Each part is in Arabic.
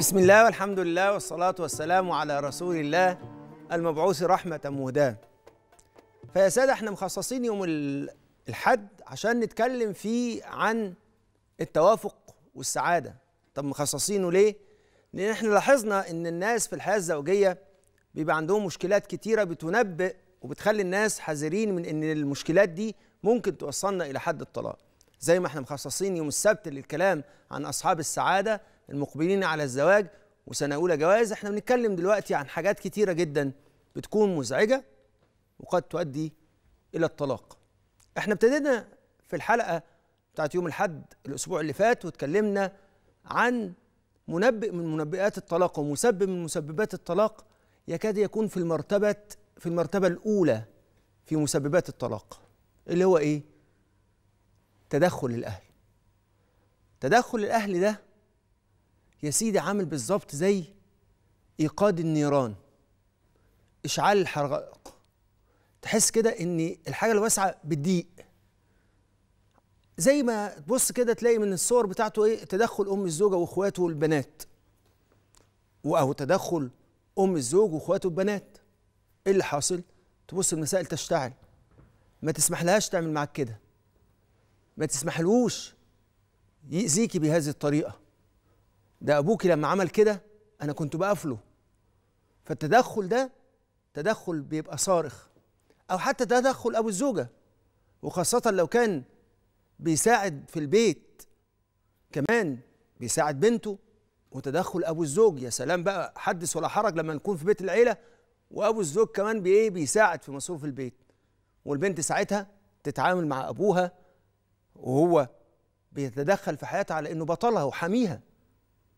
بسم الله والحمد لله والصلاة والسلام على رسول الله المبعوث رحمة مهداة فيا سادة احنا مخصصين يوم الحد عشان نتكلم فيه عن التوافق والسعادة طب مخصصينه ليه؟ لأن احنا لاحظنا إن الناس في الحياة الزوجية بيبقى عندهم مشكلات كتيرة بتنبئ وبتخلي الناس حذرين من إن المشكلات دي ممكن توصلنا إلى حد الطلاق زي ما احنا مخصصين يوم السبت للكلام عن أصحاب السعادة المقبلين على الزواج وسنه اولى جواز احنا بنتكلم دلوقتي عن حاجات كتيره جدا بتكون مزعجه وقد تؤدي الى الطلاق احنا ابتدينا في الحلقه بتاعت يوم الاحد الاسبوع اللي فات واتكلمنا عن منبئ من منبئات الطلاق ومسبب من مسببات الطلاق يكاد يكون في المرتبه في المرتبه الاولى في مسببات الطلاق اللي هو ايه تدخل الاهل تدخل الاهل ده يا سيدي عامل بالظبط زي ايقاد النيران اشعال الحرائق تحس كده ان الحاجه الواسعه بتضيق زي ما تبص كده تلاقي من الصور بتاعته ايه تدخل ام الزوجه واخواته والبنات او تدخل ام الزوج واخواته البنات ايه اللي حاصل تبص المسائل تشتعل ما تسمحلهاش تعمل معاك كده ما تسمحلوش يأذيكي بهذه الطريقه ده ابوكي لما عمل كده انا كنت بقفله فالتدخل ده تدخل بيبقى صارخ او حتى تدخل ابو الزوجه وخاصه لو كان بيساعد في البيت كمان بيساعد بنته وتدخل ابو الزوج يا سلام بقى حدث ولا حرج لما نكون في بيت العيله وابو الزوج كمان بايه بيساعد في مصروف البيت والبنت ساعتها تتعامل مع ابوها وهو بيتدخل في حياتها على انه بطلها وحميها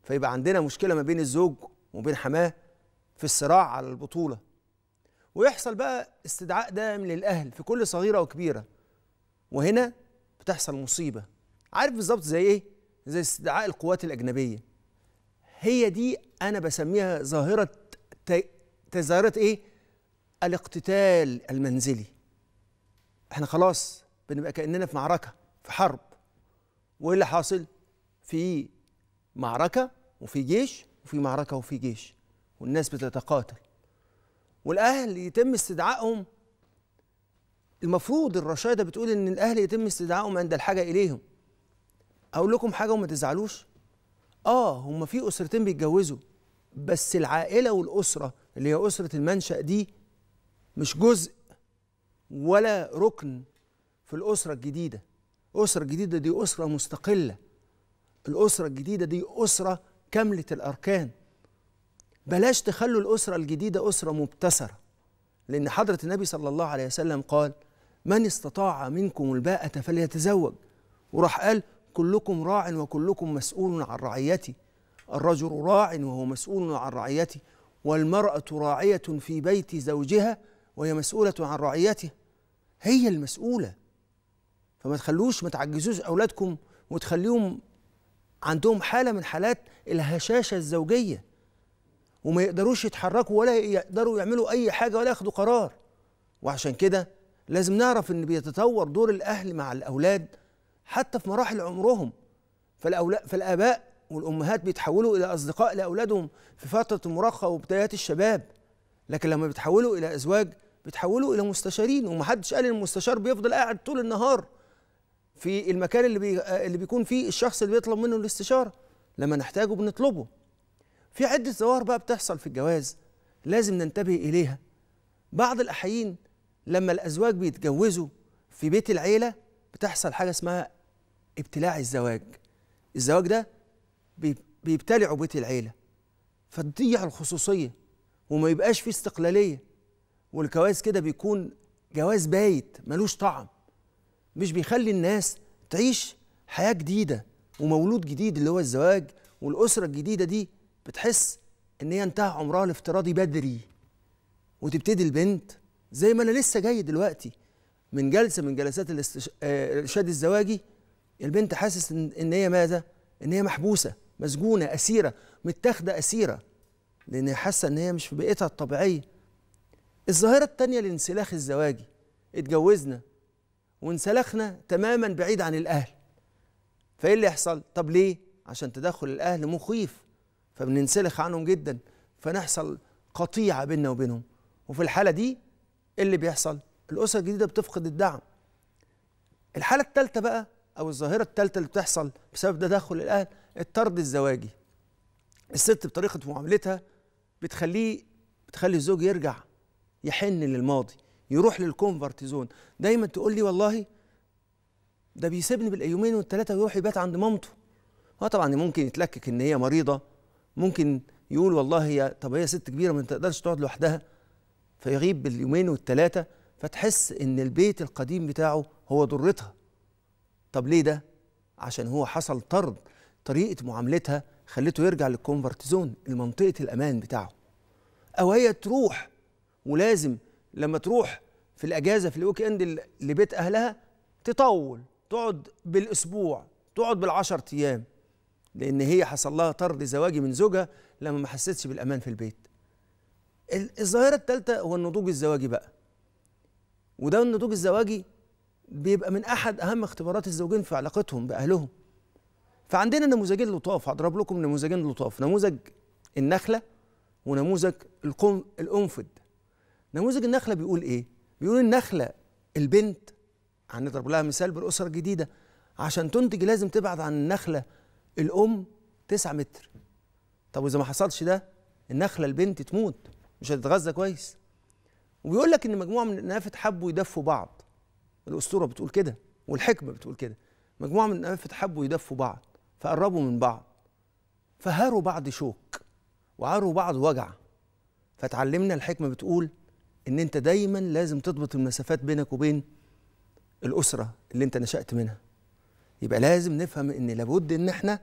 فيبقى عندنا مشكله ما بين الزوج وبين حماه في الصراع على البطوله ويحصل بقى استدعاء دائم للاهل في كل صغيره وكبيره وهنا بتحصل مصيبه عارف بالظبط زي ايه زي استدعاء القوات الاجنبيه هي دي انا بسميها ظاهره تظاهره ظاهره ايه الاقتتال المنزلي احنا خلاص بنبقى كاننا في معركه في حرب وايه اللي حاصل في معركة وفي جيش وفي معركة وفي جيش والناس بتتقاتل والأهل يتم استدعائهم المفروض الرشايدة بتقول إن الأهل يتم استدعائهم عند الحاجة إليهم أقول لكم حاجة وما تزعلوش آه هما في أسرتين بيتجوزوا بس العائلة والأسرة اللي هي أسرة المنشأ دي مش جزء ولا ركن في الأسرة الجديدة الأسرة الجديدة دي أسرة مستقلة الأسرة الجديدة دي أسرة كاملة الأركان بلاش تخلوا الأسرة الجديدة أسرة مبتسرة لأن حضرة النبي صلى الله عليه وسلم قال من استطاع منكم الباءة فليتزوج وراح قال كلكم راع وكلكم مسؤول عن رعيتي الرجل راع وهو مسؤول عن رعيته والمرأة راعية في بيت زوجها وهي مسؤولة عن رعيتها هي المسؤولة فما تخلوش ما تعجزوش أولادكم وتخليهم عندهم حالة من حالات الهشاشة الزوجية وما يقدروش يتحركوا ولا يقدروا يعملوا أي حاجة ولا ياخدوا قرار وعشان كده لازم نعرف إن بيتطور دور الأهل مع الأولاد حتى في مراحل عمرهم فالآباء والأمهات بيتحولوا إلى أصدقاء لأولادهم في فترة المراهقة وبدايات الشباب لكن لما بيتحولوا إلى أزواج بيتحولوا إلى مستشارين ومحدش قال إن المستشار بيفضل قاعد طول النهار في المكان اللي بي اللي بيكون فيه الشخص اللي بيطلب منه الاستشاره لما نحتاجه بنطلبه في عده ظواهر بقى بتحصل في الجواز لازم ننتبه اليها بعض الاحيان لما الازواج بيتجوزوا في بيت العيله بتحصل حاجه اسمها ابتلاع الزواج الزواج ده بيبتلعوا بيت العيله فتضيع الخصوصيه وما يبقاش فيه استقلاليه والجواز كده بيكون جواز بايت ملوش طعم مش بيخلي الناس تعيش حياة جديدة ومولود جديد اللي هو الزواج والأسرة الجديدة دي بتحس إن هي انتهى عمرها الافتراضي بدري وتبتدي البنت زي ما أنا لسه جاي دلوقتي من جلسة من جلسات الإرشاد آه، الزواجي البنت حاسس إن هي ماذا؟ إن هي محبوسة مسجونة أسيرة متاخدة أسيرة لأن هي حاسة إن هي مش في بيئتها الطبيعية الظاهرة التانية الانسلاخ الزواجي اتجوزنا وانسلخنا تماما بعيد عن الاهل فايه اللي يحصل طب ليه عشان تدخل الاهل مخيف فبننسلخ عنهم جدا فنحصل قطيعه بيننا وبينهم وفي الحاله دي إيه اللي بيحصل الاسره الجديده بتفقد الدعم الحاله الثالثه بقى او الظاهره الثالثه اللي بتحصل بسبب تدخل الاهل الطرد الزواجي الست بطريقه معاملتها بتخليه بتخلي الزوج يرجع يحن للماضي يروح للكونفرت زون دايما تقول لي والله ده بيسيبني بالايومين والثلاثه ويروح يبات عند مامته هو آه طبعا ممكن يتلكك ان هي مريضه ممكن يقول والله هي طب هي ست كبيره ما تقدرش تقعد لوحدها فيغيب باليومين والثلاثه فتحس ان البيت القديم بتاعه هو ضرتها طب ليه ده عشان هو حصل طرد طريقه معاملتها خلته يرجع للكونفرت زون لمنطقه الامان بتاعه او هي تروح ولازم لما تروح في الاجازه في الويك اند لبيت اهلها تطول تقعد بالاسبوع تقعد بالعشر ايام لان هي حصل لها طرد زواجي من زوجها لما ما حستش بالامان في البيت الظاهره الثالثه هو النضوج الزواجي بقى وده النضوج الزواجي بيبقى من احد اهم اختبارات الزوجين في علاقتهم باهلهم فعندنا نموذجين لطاف هضرب لكم نموذجين لطاف نموذج النخله ونموذج القنفذ نموذج النخله بيقول ايه بيقول النخله البنت هنضرب لها مثال بالاسره الجديده عشان تنتج لازم تبعد عن النخله الام 9 متر طب واذا ما حصلش ده النخله البنت تموت مش هتتغذى كويس وبيقول لك ان مجموعه من النافت حبوا يدفوا بعض الاسطوره بتقول كده والحكمه بتقول كده مجموعه من النافت حبوا يدفوا بعض فقربوا من بعض فهاروا بعض شوك وعاروا بعض وجع فتعلمنا الحكمه بتقول ان انت دايما لازم تضبط المسافات بينك وبين الاسره اللي انت نشات منها يبقى لازم نفهم ان لابد ان احنا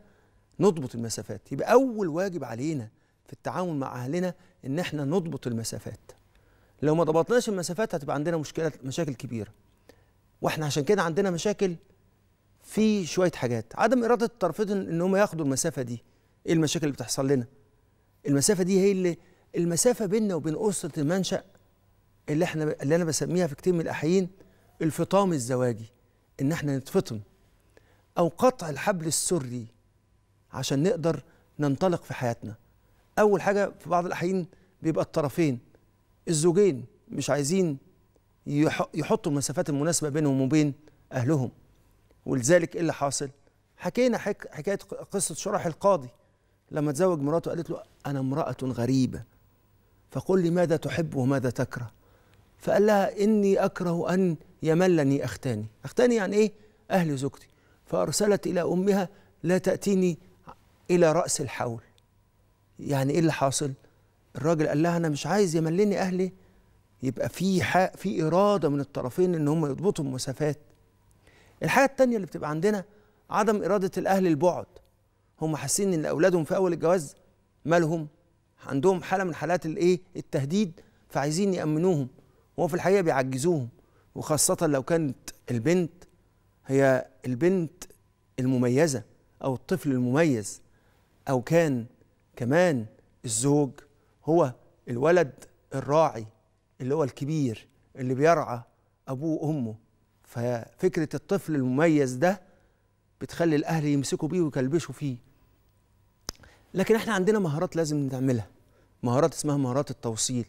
نضبط المسافات يبقى اول واجب علينا في التعامل مع اهلنا ان احنا نضبط المسافات لو ما ضبطناش المسافات هتبقى عندنا مشكله مشاكل كبيره واحنا عشان كده عندنا مشاكل في شويه حاجات عدم اراده الطرفين ان هم ياخدوا المسافه دي ايه المشاكل اللي بتحصل لنا المسافه دي هي اللي المسافه بيننا وبين اسره المنشأ اللي احنا اللي انا بسميها في كتير من الاحيان الفطام الزواجي ان احنا نتفطم او قطع الحبل السري عشان نقدر ننطلق في حياتنا اول حاجه في بعض الاحيان بيبقى الطرفين الزوجين مش عايزين يحطوا المسافات المناسبه بينهم وبين اهلهم ولذلك ايه اللي حاصل حكينا حك... حكايه قصه شرح القاضي لما تزوج مراته قالت له انا امراه غريبه فقل لي ماذا تحب وماذا تكره فقال لها إني أكره أن يملني أختاني أختاني يعني إيه؟ أهل زوجتي فأرسلت إلى أمها لا تأتيني إلى رأس الحول يعني إيه اللي حاصل؟ الراجل قال لها أنا مش عايز يملني أهلي يبقى في حق في إرادة من الطرفين إن هم يضبطوا المسافات الحاجة التانية اللي بتبقى عندنا عدم إرادة الأهل البعد هم حاسين إن أولادهم في أول الجواز مالهم عندهم حالة من حالات الإيه التهديد فعايزين يأمنوهم هو في الحقيقه بيعجزوهم وخاصه لو كانت البنت هي البنت المميزه او الطفل المميز او كان كمان الزوج هو الولد الراعي اللي هو الكبير اللي بيرعى ابوه وامه ففكره الطفل المميز ده بتخلي الاهل يمسكوا بيه ويكلبشوا فيه لكن احنا عندنا مهارات لازم نعملها مهارات اسمها مهارات التوصيل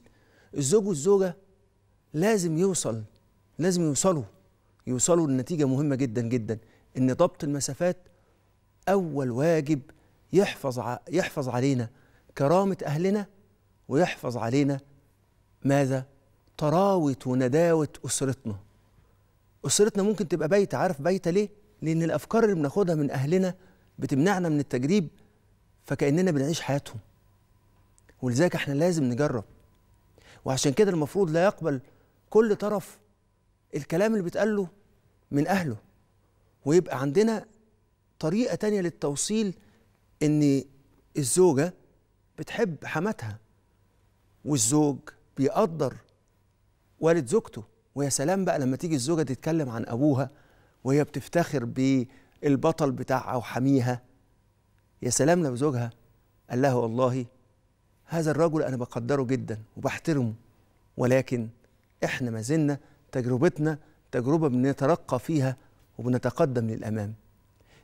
الزوج والزوجه لازم يوصل لازم يوصلوا يوصلوا لنتيجه مهمه جدا جدا ان ضبط المسافات اول واجب يحفظ يحفظ علينا كرامه اهلنا ويحفظ علينا ماذا طراوه ونداوه اسرتنا اسرتنا ممكن تبقى بيت عارف بيت ليه لان الافكار اللي بناخدها من اهلنا بتمنعنا من التجريب فكاننا بنعيش حياتهم ولذلك احنا لازم نجرب وعشان كده المفروض لا يقبل كل طرف الكلام اللي بيتقال له من اهله ويبقى عندنا طريقه تانية للتوصيل ان الزوجه بتحب حماتها والزوج بيقدر والد زوجته ويا سلام بقى لما تيجي الزوجه تتكلم عن ابوها وهي بتفتخر بالبطل بتاعها وحميها يا سلام لو زوجها قال لها والله هذا الرجل انا بقدره جدا وبحترمه ولكن احنا ما زلنا تجربتنا تجربه بنترقى فيها وبنتقدم للامام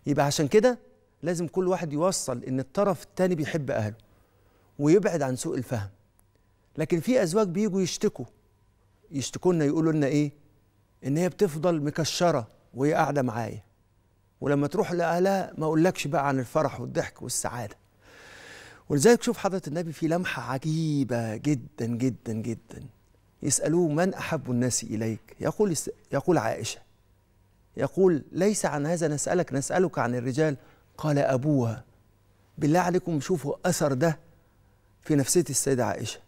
يبقى عشان كده لازم كل واحد يوصل ان الطرف الثاني بيحب اهله ويبعد عن سوء الفهم لكن في ازواج بييجوا يشتكوا يشتكوا لنا يقولوا لنا ايه ان هي بتفضل مكشره وهي قاعده معايا ولما تروح لاهلها ما اقولكش بقى عن الفرح والضحك والسعاده ولذلك شوف حضره النبي في لمحه عجيبه جدا جدا جدا يسألوه من أحب الناس إليك يقول, يقول عائشة يقول ليس عن هذا نسألك نسألك عن الرجال قال أبوها بالله عليكم شوفوا أثر ده في نفسية السيدة عائشة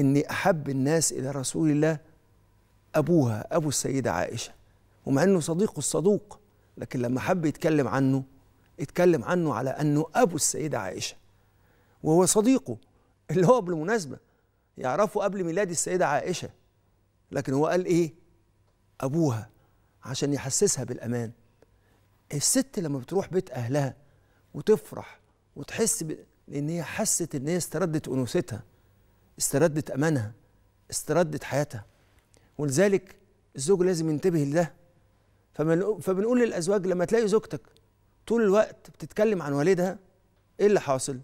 إني أحب الناس إلى رسول الله أبوها أبو السيدة عائشة ومع إنه صديقه الصدوق لكن لما حب يتكلم عنه اتكلم عنه على أنه أبو السيدة عائشة وهو صديقه اللي هو بالمناسبة يعرفوا قبل ميلاد السيدة عائشة لكن هو قال إيه أبوها عشان يحسسها بالأمان الست لما بتروح بيت أهلها وتفرح وتحس ب... لأن هي حست إن هي استردت أنوثتها استردت أمانها استردت حياتها ولذلك الزوج لازم ينتبه لده فبنقول للأزواج لما تلاقي زوجتك طول الوقت بتتكلم عن والدها إيه اللي حاصل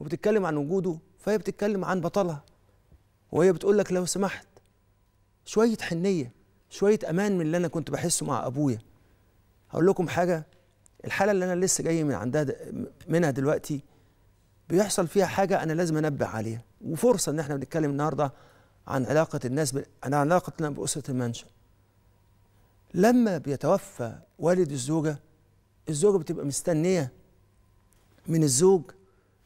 وبتتكلم عن وجوده فهي بتتكلم عن بطلها وهي بتقول لك لو سمحت شوية حنية شوية أمان من اللي أنا كنت بحسه مع أبويا هقول لكم حاجة الحالة اللي أنا لسه جاي من عندها منها دلوقتي بيحصل فيها حاجة أنا لازم أنبه عليها وفرصة إن إحنا بنتكلم النهاردة عن علاقة الناس ب... عن علاقتنا بأسرة المنشأ لما بيتوفى والد الزوجة الزوجة بتبقى مستنية من الزوج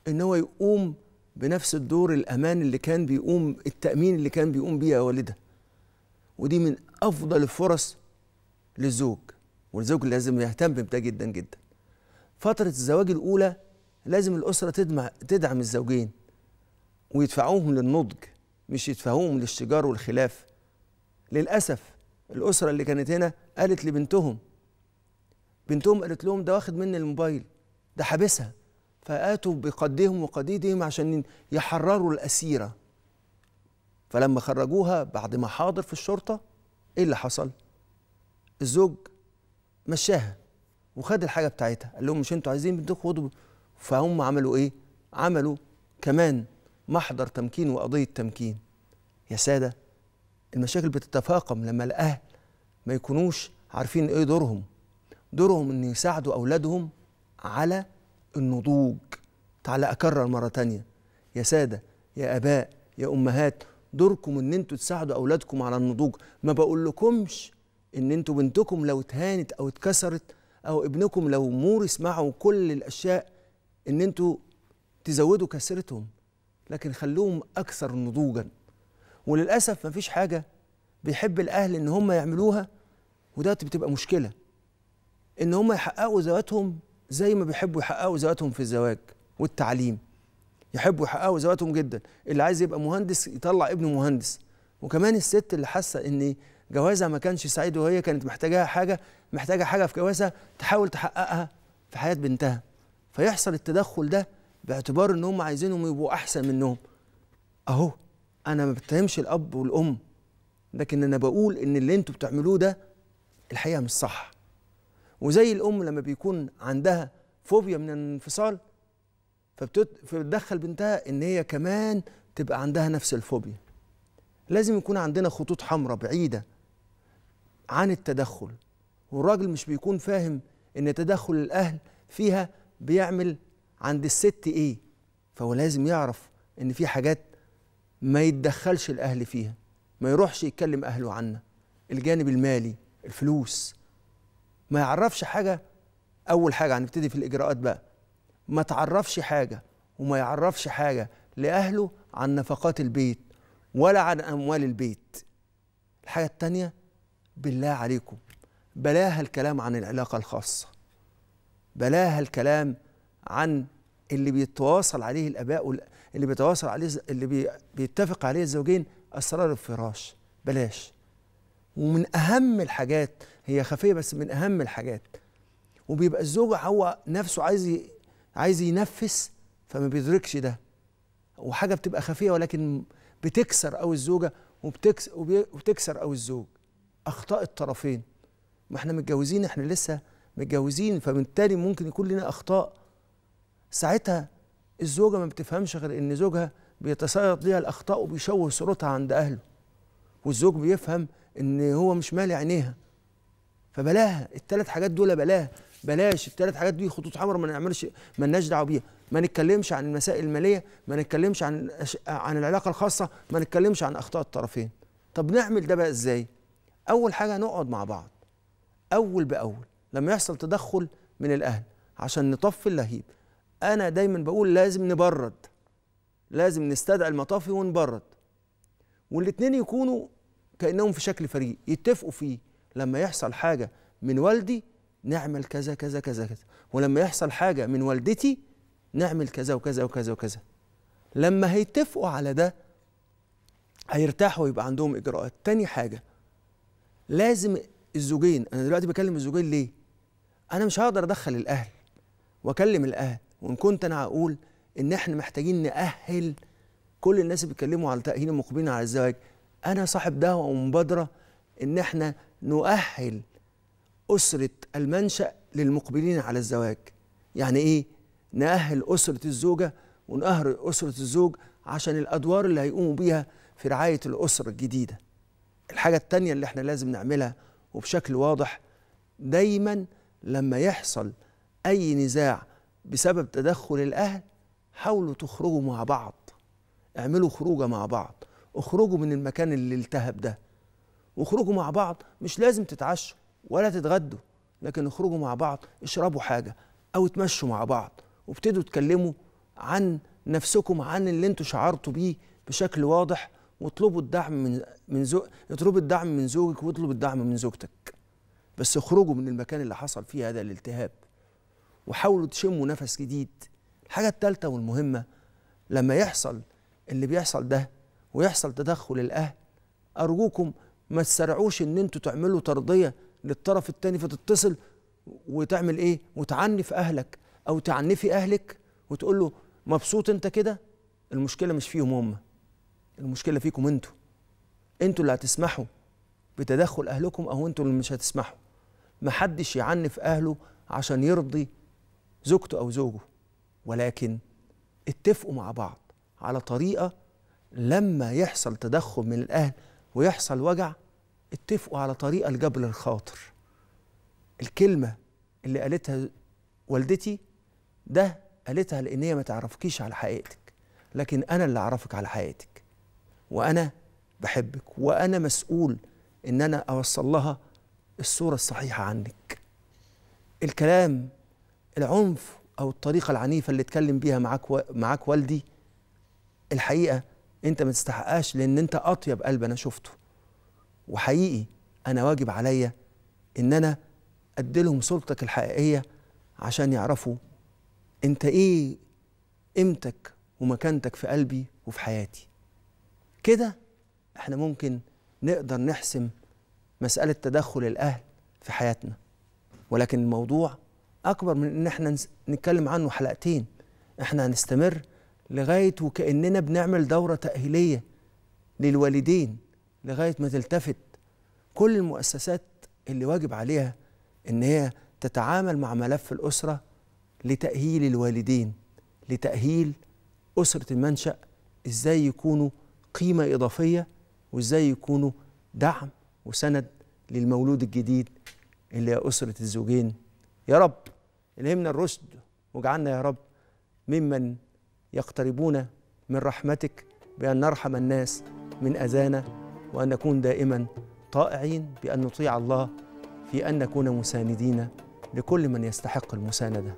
إن هو يقوم بنفس الدور الامان اللي كان بيقوم التامين اللي كان بيقوم بيها والدها ودي من افضل الفرص للزوج والزوج لازم يهتم بده جدا جدا فتره الزواج الاولى لازم الاسره تدمع تدعم الزوجين ويدفعوهم للنضج مش يدفعوهم للشجار والخلاف للاسف الاسره اللي كانت هنا قالت لبنتهم بنتهم قالت لهم ده واخد مني الموبايل ده حابسها فآتوا بقدهم وقديدهم عشان يحرروا الأسيرة فلما خرجوها بعد ما حاضر في الشرطة إيه اللي حصل؟ الزوج مشاها وخد الحاجة بتاعتها قال لهم مش أنتوا عايزين بنتكم خدوا فهم عملوا إيه؟ عملوا كمان محضر تمكين وقضية تمكين يا سادة المشاكل بتتفاقم لما الأهل ما يكونوش عارفين إيه دورهم دورهم إن يساعدوا أولادهم على النضوج تعالى أكرر مرة تانية يا سادة يا أباء يا أمهات دوركم إن أنتوا تساعدوا أولادكم على النضوج ما بقول لكمش إن أنتوا بنتكم لو اتهانت أو اتكسرت أو ابنكم لو مورس معه كل الأشياء إن أنتوا تزودوا كسرتهم لكن خلوهم أكثر نضوجا وللأسف مفيش حاجة بيحب الأهل إن هم يعملوها وده بتبقى مشكلة إن هم يحققوا ذواتهم زي ما بيحبوا يحققوا ذواتهم في الزواج والتعليم يحبوا يحققوا ذواتهم جدا اللي عايز يبقى مهندس يطلع ابنه مهندس وكمان الست اللي حاسه ان جوازها ما كانش سعيد وهي كانت محتاجاها حاجه محتاجه حاجه في جوازها تحاول تحققها في حياه بنتها فيحصل التدخل ده باعتبار ان هم عايزينهم يبقوا احسن منهم اهو انا ما بتهمش الاب والام لكن انا بقول ان اللي انتوا بتعملوه ده الحقيقه مش صح وزي الام لما بيكون عندها فوبيا من الانفصال فبتدخل بنتها ان هي كمان تبقى عندها نفس الفوبيا لازم يكون عندنا خطوط حمراء بعيده عن التدخل والراجل مش بيكون فاهم ان تدخل الاهل فيها بيعمل عند الست ايه فهو لازم يعرف ان في حاجات ما يتدخلش الاهل فيها ما يروحش يتكلم اهله عنها الجانب المالي الفلوس ما يعرفش حاجه اول حاجه هنبتدي في الاجراءات بقى ما تعرفش حاجه وما يعرفش حاجه لاهله عن نفقات البيت ولا عن اموال البيت الحاجه الثانيه بالله عليكم بلاها الكلام عن العلاقه الخاصه بلاها الكلام عن اللي بيتواصل عليه الاباء اللي بيتواصل عليه اللي بيتفق عليه الزوجين اسرار الفراش بلاش ومن اهم الحاجات هي خفيه بس من اهم الحاجات وبيبقى الزوج هو نفسه عايز عايز ينفس فما بيدركش ده وحاجه بتبقى خفيه ولكن بتكسر او الزوجه وبتكس... وبتكسر او الزوج اخطاء الطرفين ما احنا متجوزين احنا لسه متجوزين فبالتالي ممكن يكون لنا اخطاء ساعتها الزوجه ما بتفهمش غير ان زوجها بيتصيد ليها الاخطاء وبيشوه صورتها عند اهله والزوج بيفهم ان هو مش مالي عينيها فبلاها الثلاث حاجات دول بلاها بلاش الثلاث حاجات دي خطوط حمراء ما نعملش مالناش دعوه بيها ما نتكلمش عن المسائل الماليه ما نتكلمش عن عن العلاقه الخاصه ما نتكلمش عن اخطاء الطرفين طب نعمل ده بقى ازاي اول حاجه نقعد مع بعض اول باول لما يحصل تدخل من الاهل عشان نطفي اللهيب انا دايما بقول لازم نبرد لازم نستدعي المطافي ونبرد والاثنين يكونوا كانهم في شكل فريق يتفقوا فيه لما يحصل حاجه من والدي نعمل كذا كذا كذا كذا ولما يحصل حاجه من والدتي نعمل كذا وكذا وكذا وكذا لما هيتفقوا على ده هيرتاحوا ويبقى عندهم اجراءات تاني حاجه لازم الزوجين انا دلوقتي بكلم الزوجين ليه انا مش هقدر ادخل الاهل واكلم الاهل وان كنت انا هقول ان احنا محتاجين ناهل كل الناس اللي بيتكلموا على تاهيل المقبلين على الزواج انا صاحب دعوه ومبادره ان احنا نؤهل اسره المنشا للمقبلين على الزواج يعني ايه نأهل اسره الزوجه ونأهل اسره الزوج عشان الادوار اللي هيقوموا بيها في رعايه الاسره الجديده الحاجه التانية اللي احنا لازم نعملها وبشكل واضح دايما لما يحصل اي نزاع بسبب تدخل الاهل حاولوا تخرجوا مع بعض اعملوا خروجه مع بعض اخرجوا من المكان اللي التهب ده واخرجوا مع بعض مش لازم تتعشوا ولا تتغدوا لكن اخرجوا مع بعض اشربوا حاجه او اتمشوا مع بعض وابتدوا تكلموا عن نفسكم عن اللي انتوا شعرتوا بيه بشكل واضح واطلبوا الدعم من من زوج اطلبوا الدعم من زوجك واطلبوا الدعم من زوجتك بس اخرجوا من المكان اللي حصل فيه هذا الالتهاب وحاولوا تشموا نفس جديد الحاجه الثالثه والمهمه لما يحصل اللي بيحصل ده ويحصل تدخل الاهل ارجوكم ما تسرعوش ان انتوا تعملوا ترضيه للطرف الثاني فتتصل وتعمل ايه وتعنف اهلك او تعنفي اهلك وتقول له مبسوط انت كده المشكله مش فيهم هم المشكله فيكم انتوا انتوا اللي هتسمحوا بتدخل اهلكم او انتوا اللي مش هتسمحوا محدش يعنف اهله عشان يرضي زوجته او زوجه ولكن اتفقوا مع بعض على طريقه لما يحصل تدخل من الأهل ويحصل وجع اتفقوا على طريقة لجبر الخاطر الكلمة اللي قالتها والدتي ده قالتها لأن هي ما تعرفكيش على حقيقتك لكن أنا اللي أعرفك على حقيقتك وأنا بحبك وأنا مسؤول إن أنا أوصل لها الصورة الصحيحة عنك الكلام العنف أو الطريقة العنيفة اللي اتكلم بيها معاك, و... معاك والدي الحقيقة انت ما تستحقهاش لان انت اطيب قلب انا شفته وحقيقي انا واجب عليا ان انا اديلهم صورتك الحقيقيه عشان يعرفوا انت ايه قيمتك ومكانتك في قلبي وفي حياتي كده احنا ممكن نقدر نحسم مساله تدخل الاهل في حياتنا ولكن الموضوع اكبر من ان احنا نتكلم عنه حلقتين احنا هنستمر لغايه وكاننا بنعمل دوره تاهيليه للوالدين لغايه ما تلتفت كل المؤسسات اللي واجب عليها ان هي تتعامل مع ملف الاسره لتاهيل الوالدين لتاهيل اسره المنشا ازاي يكونوا قيمه اضافيه وازاي يكونوا دعم وسند للمولود الجديد اللي هي اسره الزوجين يا رب الهمنا الرشد واجعلنا يا رب ممن يقتربون من رحمتك بأن نرحم الناس من أذانا وأن نكون دائما طائعين بأن نطيع الله في أن نكون مساندين لكل من يستحق المساندة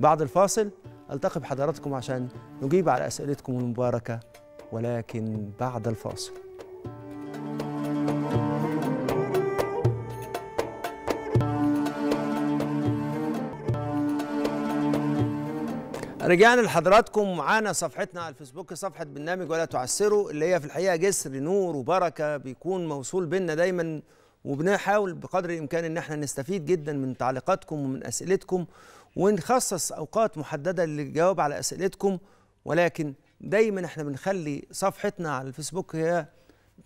بعد الفاصل ألتقي بحضراتكم عشان نجيب على أسئلتكم المباركة ولكن بعد الفاصل رجعنا لحضراتكم معانا صفحتنا على الفيسبوك صفحة برنامج ولا تعسروا اللي هي في الحقيقة جسر نور وبركة بيكون موصول بينا دايما وبنحاول بقدر الإمكان إن احنا نستفيد جدا من تعليقاتكم ومن أسئلتكم ونخصص أوقات محددة للجواب على أسئلتكم ولكن دايما احنا بنخلي صفحتنا على الفيسبوك هي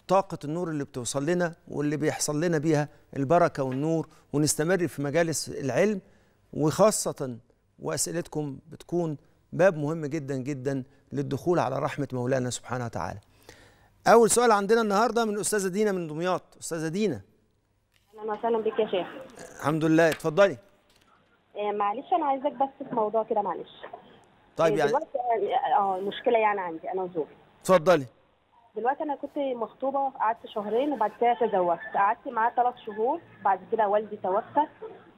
طاقة النور اللي بتوصل لنا واللي بيحصل لنا بيها البركة والنور ونستمر في مجالس العلم وخاصة وأسئلتكم بتكون باب مهم جدا جدا للدخول على رحمة مولانا سبحانه وتعالى أول سؤال عندنا النهاردة من الأستاذة دينا من دمياط أستاذة دينا أهلا وسهلا بك يا شيخ الحمد لله اتفضلي آه، معلش أنا عايزك بس في موضوع كده معلش طيب آه، يعني اه المشكلة آه، يعني عندي أنا وزوجي اتفضلي دلوقتي انا كنت مخطوبه قعدت شهرين وبعد كده تزوجت قعدت معاه ثلاث شهور بعد كده والدي توفى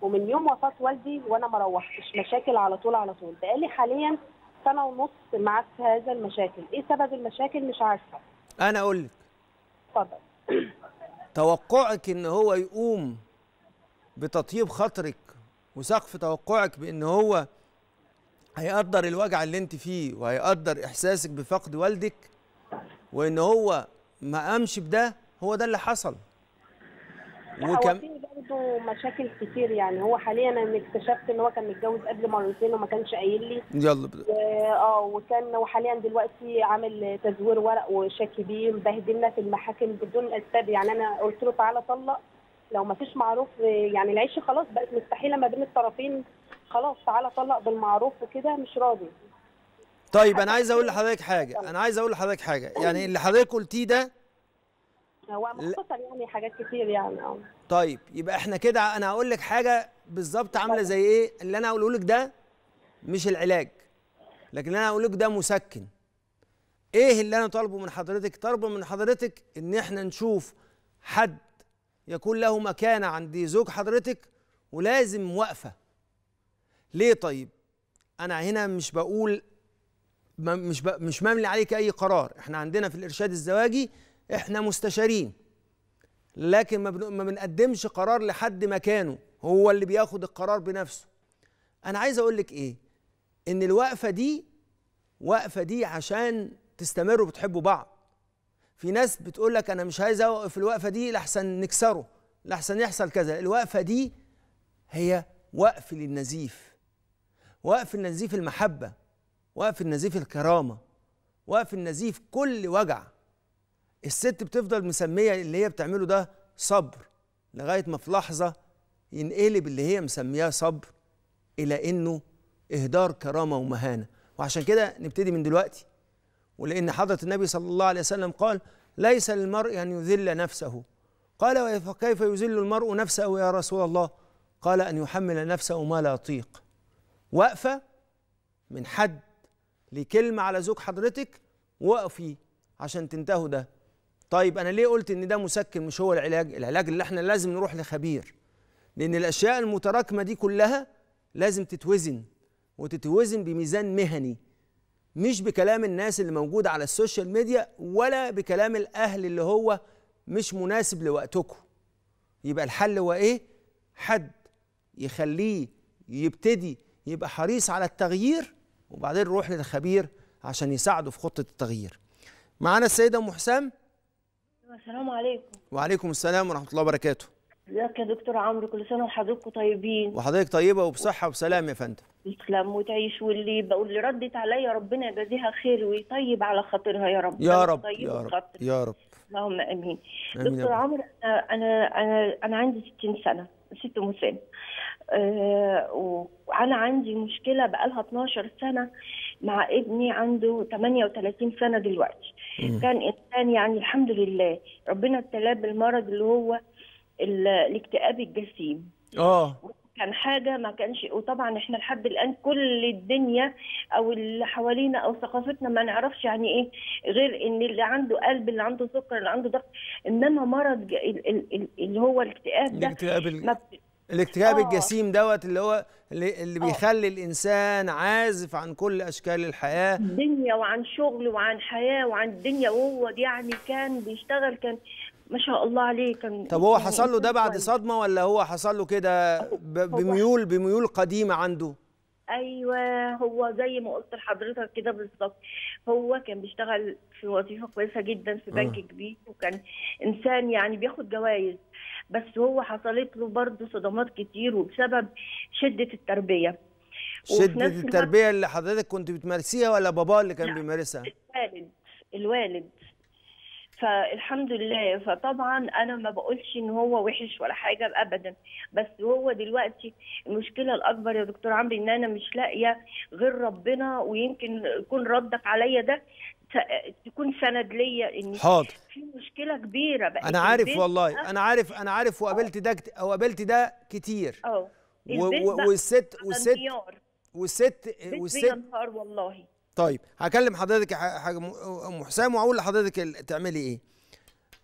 ومن يوم وفاه والدي وانا ما روحتش مشاكل على طول على طول بقالي حاليا سنه ونص في هذا المشاكل ايه سبب المشاكل مش عارفه انا اقول لك اتفضل توقعك ان هو يقوم بتطيب خاطرك وسقف توقعك بان هو هيقدر الوجع اللي انت فيه وهيقدر احساسك بفقد والدك وان هو ما قامش بده هو ده اللي حصل وكم في برضه مشاكل كتير يعني هو حاليا انا اكتشفت ان هو كان متجوز قبل مرتين وما كانش قايل لي يلا اه وكان وحاليا دلوقتي عامل تزوير ورق وشاكي بيه مبهدلنا في المحاكم بدون اسباب يعني انا قلت له تعالى طلق لو ما فيش معروف يعني العيش خلاص بقت مستحيله ما بين الطرفين خلاص تعالى طلق بالمعروف وكده مش راضي طيب انا عايز اقول لحضرتك حاجه انا عايز اقول لحضرتك حاجه يعني اللي حضرتك قلتيه ده هو مختصر يعني حاجات كتير يعني اه طيب يبقى احنا كده انا هقول لك حاجه بالظبط عامله زي ايه اللي انا هقوله لك ده مش العلاج لكن انا هقول لك ده مسكن ايه اللي انا طالبه من حضرتك طالبه من حضرتك ان احنا نشوف حد يكون له مكانه عند زوج حضرتك ولازم واقفه ليه طيب انا هنا مش بقول مش مش مملي عليك اي قرار احنا عندنا في الارشاد الزواجي احنا مستشارين لكن ما, ما بنقدمش قرار لحد مكانه هو اللي بياخد القرار بنفسه انا عايز اقول لك ايه ان الوقفه دي وقفه دي عشان تستمروا بتحبوا بعض في ناس بتقول لك انا مش عايز اوقف الوقفه دي لاحسن نكسره لاحسن يحصل كذا الوقفه دي هي وقف للنزيف وقف لنزيف المحبه واقف النزيف الكرامه واقف النزيف كل وجع الست بتفضل مسميه اللي هي بتعمله ده صبر لغايه ما في لحظه ينقلب اللي هي مسمياه صبر الى انه اهدار كرامه ومهانه وعشان كده نبتدي من دلوقتي ولان حضره النبي صلى الله عليه وسلم قال ليس للمرء ان يذل نفسه قال فكيف يذل المرء نفسه يا رسول الله قال ان يحمل نفسه ما لا يطيق واقفه من حد لكلمة على زوج حضرتك وقفي عشان تنتهوا ده طيب انا ليه قلت ان ده مسكن مش هو العلاج العلاج اللي احنا لازم نروح لخبير لان الاشياء المتراكمه دي كلها لازم تتوزن وتتوزن بميزان مهني مش بكلام الناس اللي موجودة على السوشيال ميديا ولا بكلام الاهل اللي هو مش مناسب لوقتكم يبقى الحل هو ايه حد يخليه يبتدي يبقى حريص على التغيير وبعدين نروح للخبير عشان يساعده في خطه التغيير معانا السيده ام حسام السلام عليكم وعليكم السلام ورحمه الله وبركاته ازيك يا دكتور عمرو كل سنه وحضراتكم طيبين وحضرتك طيبه وبصحه وسلام يا فندم تسلم وتعيش واللي بقول اللي ردت عليا ربنا يجازيها خير ويطيب على خاطرها يا رب يا رب يا رب خطر. يا رب اللهم امين, أمين دكتور عمرو انا انا انا عندي 60 سنه ست مسن آه، وانا عندي مشكله بقالها 12 سنه مع ابني عنده 38 سنه دلوقتي مم. كان انسان يعني الحمد لله ربنا ابتلاه بالمرض اللي هو الاكتئاب الجسيم اه كان حاجه ما كانش وطبعا احنا لحد الان كل الدنيا او اللي حوالينا او ثقافتنا ما نعرفش يعني ايه غير ان اللي عنده قلب اللي عنده سكر اللي عنده ضغط انما مرض اللي هو الاكتئاب ده الاكتئاب الاكتئاب آه. الجسيم دوت اللي هو اللي آه. بيخلي الانسان عازف عن كل اشكال الحياه دنيا وعن شغل وعن حياه وعن الدنيا وهو يعني كان بيشتغل كان ما شاء الله عليه كان طب هو يعني حصل له ده بعد صدمه ولا هو حصل له كده بميول بميول قديمه عنده ايوه هو زي ما قلت لحضرتك كده بالظبط هو كان بيشتغل في وظيفه كويسه جدا في آه. بنك كبير وكان انسان يعني بياخد جوائز بس هو حصلت له برضه صدمات كتير وبسبب شده التربيه شده التربيه اللي حضرتك كنت بتمارسيها ولا باباه اللي كان بيمارسها الوالد الوالد فالحمد لله فطبعا انا ما بقولش ان هو وحش ولا حاجه ابدا بس هو دلوقتي المشكله الاكبر يا دكتور عمرو ان انا مش لاقيه غير ربنا ويمكن يكون ردك عليا ده تكون سند ليا ان حاضر في مشكله كبيره بقى انا عارف والله انا عارف انا عارف آه. وقابلت ده وقابلت ده كتير اه والست والست والست والست والله طيب هكلم حضرتك حاجه ام حسام واقول لحضرتك تعملي ايه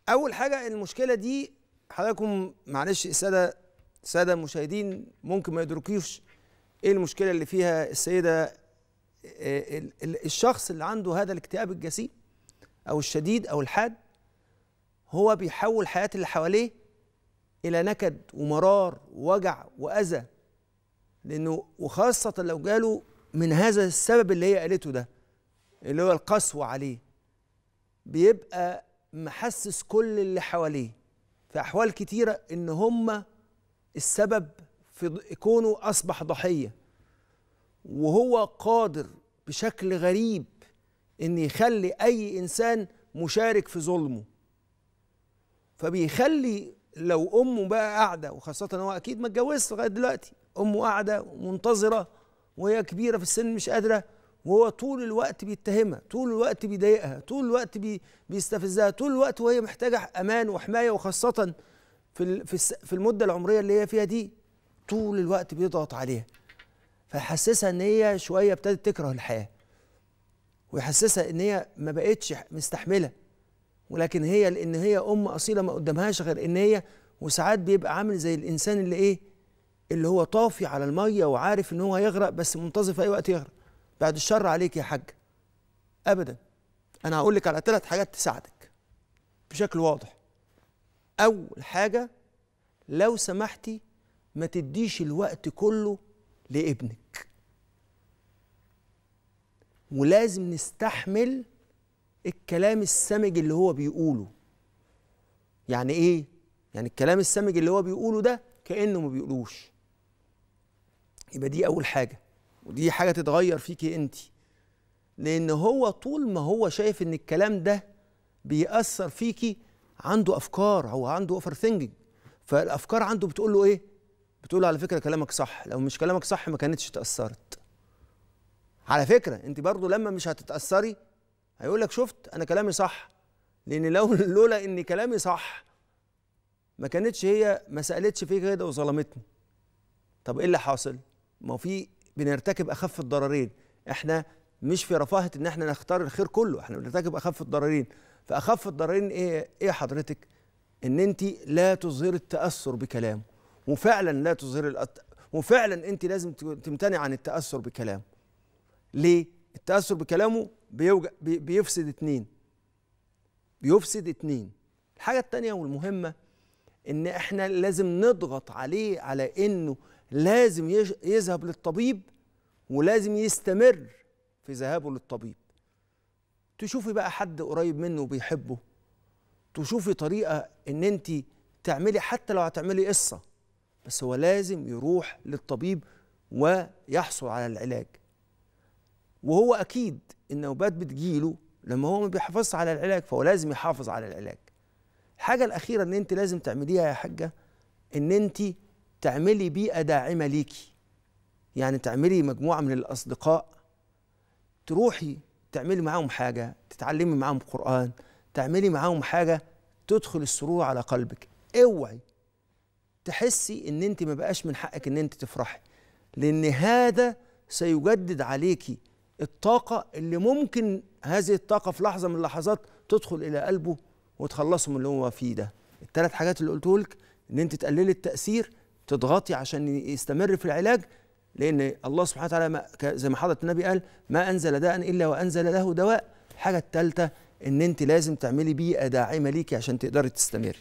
اول حاجه المشكله دي حضراتكم معلش الساده الساده المشاهدين ممكن ما يدركوش ايه المشكله اللي فيها السيده آه، الشخص اللي عنده هذا الاكتئاب الجسيم او الشديد او الحاد هو بيحول حياه اللي حواليه الى نكد ومرار ووجع واذى لانه وخاصه لو جاله من هذا السبب اللي هي قالته ده اللي هو القسوه عليه بيبقى محسس كل اللي حواليه في احوال كتيره ان هم السبب في كونه اصبح ضحيه وهو قادر بشكل غريب ان يخلي اي انسان مشارك في ظلمه فبيخلي لو امه بقى قاعده وخاصه هو اكيد ما اتجوزش لغايه دلوقتي امه قاعده ومنتظره وهي كبيره في السن مش قادره وهو طول الوقت بيتهمها طول الوقت بيضايقها طول الوقت بي بيستفزها طول الوقت وهي محتاجه امان وحمايه وخاصه في في المده العمريه اللي هي فيها دي طول الوقت بيضغط عليها فيحسسها ان هي شويه ابتدت تكره الحياه ويحسسها ان هي ما بقتش مستحمله ولكن هي لان هي ام اصيله ما قدامهاش غير ان هي وساعات بيبقى عامل زي الانسان اللي ايه اللي هو طافي على الميه وعارف ان هو هيغرق بس منتظر في اي وقت يغرق بعد الشر عليك يا حاج ابدا انا هقول لك على ثلاث حاجات تساعدك بشكل واضح اول حاجه لو سمحتي ما تديش الوقت كله لابنك ولازم نستحمل الكلام السمج اللي هو بيقوله يعني ايه يعني الكلام السمج اللي هو بيقوله ده كانه ما بيقولوش يبقى دي اول حاجه ودي حاجه تتغير فيكي انت لان هو طول ما هو شايف ان الكلام ده بيأثر فيكي عنده افكار هو عنده اوفر ثينكينج فالافكار عنده بتقول له ايه بتقول على فكره كلامك صح لو مش كلامك صح ما كانتش تاثرت على فكره انت برضو لما مش هتتاثري هيقول لك شفت انا كلامي صح لان لو لولا ان كلامي صح ما كانتش هي ما سالتش في كده وظلمتني طب ايه اللي حاصل ما في بنرتكب اخف الضررين احنا مش في رفاهه ان احنا نختار الخير كله احنا بنرتكب اخف الضررين فاخف الضررين ايه ايه حضرتك ان انت لا تظهري التاثر بكلامه وفعلا لا تظهري الأت... وفعلا انت لازم تمتنع عن التاثر بكلامه ليه التاثر بكلامه بيوج... بي... بيفسد اتنين بيفسد اتنين الحاجه التانية والمهمه ان احنا لازم نضغط عليه على انه لازم يج... يذهب للطبيب ولازم يستمر في ذهابه للطبيب تشوفي بقى حد قريب منه وبيحبه تشوفي طريقه ان انت تعملي حتى لو هتعملي قصه بس هو لازم يروح للطبيب ويحصل على العلاج وهو اكيد النوبات بتجيله لما هو ما بيحافظش على العلاج فهو لازم يحافظ على العلاج الحاجه الاخيره ان انت لازم تعمليها يا حاجه ان انت تعملي بيئه داعمه ليكي يعني تعملي مجموعه من الاصدقاء تروحي تعملي معاهم حاجه تتعلمي معاهم قران تعملي معاهم حاجه تدخل السرور على قلبك اوعي تحسي ان انت ما بقاش من حقك ان انت تفرحي لان هذا سيجدد عليكي الطاقة اللي ممكن هذه الطاقة في لحظة من اللحظات تدخل إلى قلبه وتخلصه من اللي هو فيه ده الثلاث حاجات اللي قلتهولك إن أنت تقللي التأثير تضغطي عشان يستمر في العلاج لأن الله سبحانه وتعالى زي ما حضرة النبي قال ما أنزل داء إلا وأنزل له دواء الحاجة الثالثة إن أنت لازم تعملي بيئة داعمة ليكي عشان تقدري تستمري